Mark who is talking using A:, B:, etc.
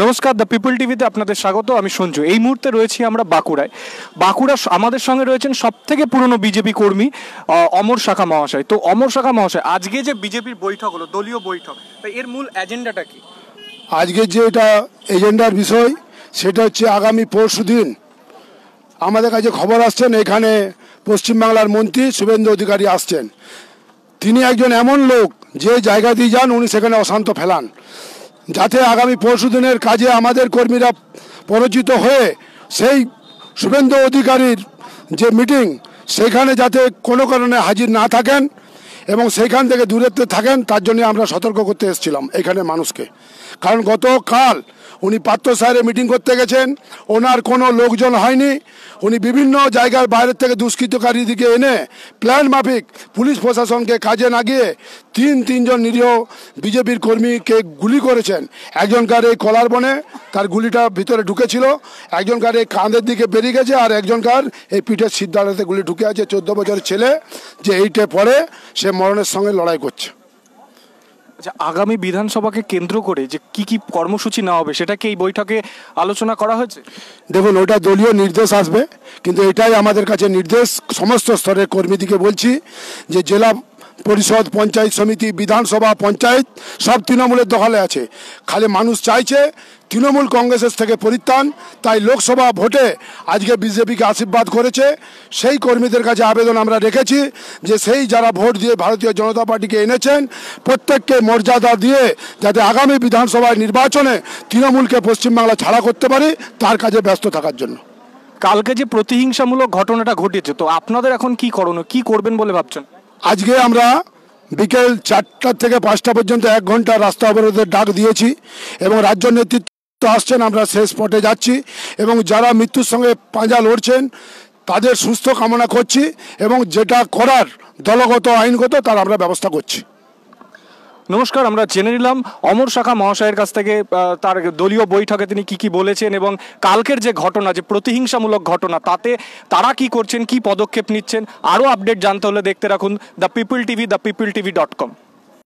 A: নমস্কার the people টিভিতে আপনাদের স্বাগত আমি সঞ্জু এই মুহূর্তে রয়েছি আমরা বাঁকুড়ায় বাঁকুড়া আমাদের সঙ্গে রয়েছেন সব থেকে পুরনো বিজেপি কর্মী অমর শাখা মহাশয়
B: তো অমর শাখা মহাশয়
A: আজকে যে বিজেপির বৈঠক হলো দলীয় বৈঠক এর মূল এজেন্ডাটা কি
B: আজকের যে এটা এজেন্ডার বিষয় সেটা হচ্ছে আগামী পরশু দিন আমাদের কাছে খবর আসছেন এখানে পশ্চিমবাংলার মন্ত্রী শুভেন্দু অধিকারী আসছেন তিনি একজন এমন লোক যে জায়গা দিয়ে যান উনি সেখানে অশান্ত ফেলান যাতে আগামী পরশু কাজে আমাদের কর্মীরা পরিচিত হয়ে সেই শুভেন্দু অধিকারীর যে মিটিং সেখানে যাতে কোনো কারণে হাজির না থাকেন এবং সেইখান থেকে দূরত্বে থাকেন তার জন্য আমরা সতর্ক করতে এসেছিলাম এখানে মানুষকে কারণ গতকাল উনি পাত্র সাহেবের মিটিং করতে গেছেন ওনার কোনো লোকজন হয়নি উনি বিভিন্ন জায়গার বাইরের থেকে দুষ্কৃতকারী দিকে এনে প্ল্যান মাফিক পুলিশ প্রশাসনকে কাজে লাগিয়ে তিন তিনজন নিরীহ বিজেপির কর্মীকে গুলি করেছেন একজনকার এই কলার বনে তার গুলিটা ভিতরে ঢুকেছিল একজনকার এই কাঁধের দিকে বেরিয়ে গেছে আর একজনকার এই পিঠের সিদ্ধারাতে গুলি ঢুকে আছে চোদ্দ বছরের ছেলে যে এইটে পড়ে সে মরণের সঙ্গে লড়াই করছে
A: আচ্ছা আগামী বিধানসভাকে কেন্দ্র করে যে কি কি কর্মসূচি নেওয়া হবে সেটাকে এই বৈঠকে আলোচনা করা হয়েছে দেখুন ওটা দলীয় নির্দেশ
B: আসবে কিন্তু এটাই আমাদের কাছে নির্দেশ সমস্ত স্তরের কর্মীদিকে বলছি যে জেলা পরিষদ পঞ্চায়েত সমিতি বিধানসভা পঞ্চায়েত সব তৃণমূলের দখলে আছে খালি মানুষ চাইছে তৃণমূল কংগ্রেসের থেকে পরিত্রাণ তাই লোকসভা ভোটে আজকে বিজেপিকে আশীর্বাদ করেছে সেই কর্মীদের কাছে আবেদন আমরা রেখেছি যে সেই যারা ভোট দিয়ে ভারতীয় জনতা পার্টিকে এনেছেন প্রত্যেককে মর্যাদা দিয়ে যাতে আগামী বিধানসভায় নির্বাচনে তৃণমূলকে পশ্চিমবাংলা ছাড়া করতে পারি তার কাজে ব্যস্ত থাকার জন্য
A: কালকে যে প্রতিহিংসামূলক ঘটনাটা ঘটেছে তো আপনাদের
B: এখন কি করণীয় কি করবেন বলে ভাবছেন আজকে আমরা বিকেল চারটা থেকে পাঁচটা পর্যন্ত এক ঘন্টা রাস্তা অবরোধের ডাক দিয়েছি এবং রাজ্য নেতৃত্ব আসছেন আমরা শেষ পটে যাচ্ছি এবং যারা মৃত্যুর সঙ্গে পাঁজা লড়ছেন তাদের সুস্থ কামনা করছি এবং যেটা করার দলগত আইনগত তার আমরা ব্যবস্থা করছি
A: নমস্কার আমরা জেনে
B: নিলাম অমর শাখা মহাশয়ের কাছ
A: থেকে তার দলীয় বৈঠকে তিনি কি কি বলেছেন এবং কালকের যে ঘটনা যে প্রতিহিংসামূলক ঘটনা তাতে তারা কি করছেন কি পদক্ষেপ নিচ্ছেন আরও আপডেট জানতে হলে দেখতে রাখুন the people TV the people TV dot com